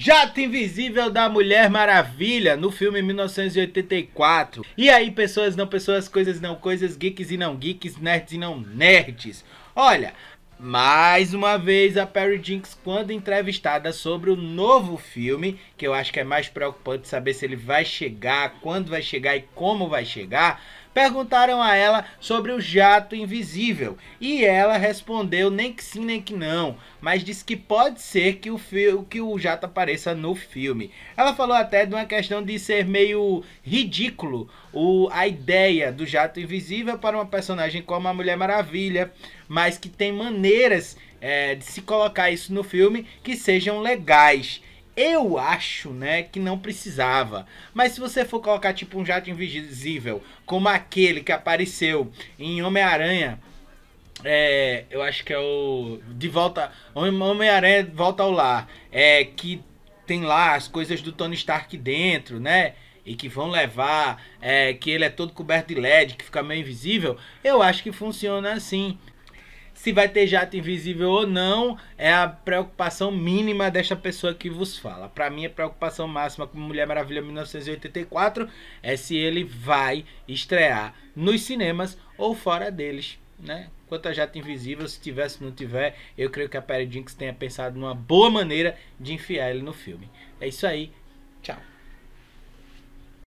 Jato Invisível da Mulher Maravilha, no filme 1984. E aí, pessoas não pessoas, coisas não coisas, geeks e não geeks, nerds e não nerds. Olha, mais uma vez a Perry Jinks, quando entrevistada sobre o novo filme, que eu acho que é mais preocupante saber se ele vai chegar, quando vai chegar e como vai chegar, Perguntaram a ela sobre o jato invisível e ela respondeu nem que sim nem que não, mas disse que pode ser que o, que o jato apareça no filme. Ela falou até de uma questão de ser meio ridículo o, a ideia do jato invisível para uma personagem como a Mulher Maravilha, mas que tem maneiras é, de se colocar isso no filme que sejam legais. Eu acho, né, que não precisava. Mas se você for colocar tipo um jato invisível, como aquele que apareceu em Homem-Aranha, é, eu acho que é o de volta Homem-Aranha volta ao lar, é que tem lá as coisas do Tony Stark dentro, né? E que vão levar, é, que ele é todo coberto de LED, que fica meio invisível. Eu acho que funciona assim. Se vai ter jato invisível ou não, é a preocupação mínima desta pessoa que vos fala. Para mim, a preocupação máxima com Mulher Maravilha 1984 é se ele vai estrear nos cinemas ou fora deles, né? Quanto a Jato Invisível, se tiver, se não tiver, eu creio que a Perry Jinx tenha pensado numa boa maneira de enfiar ele no filme. É isso aí. Tchau.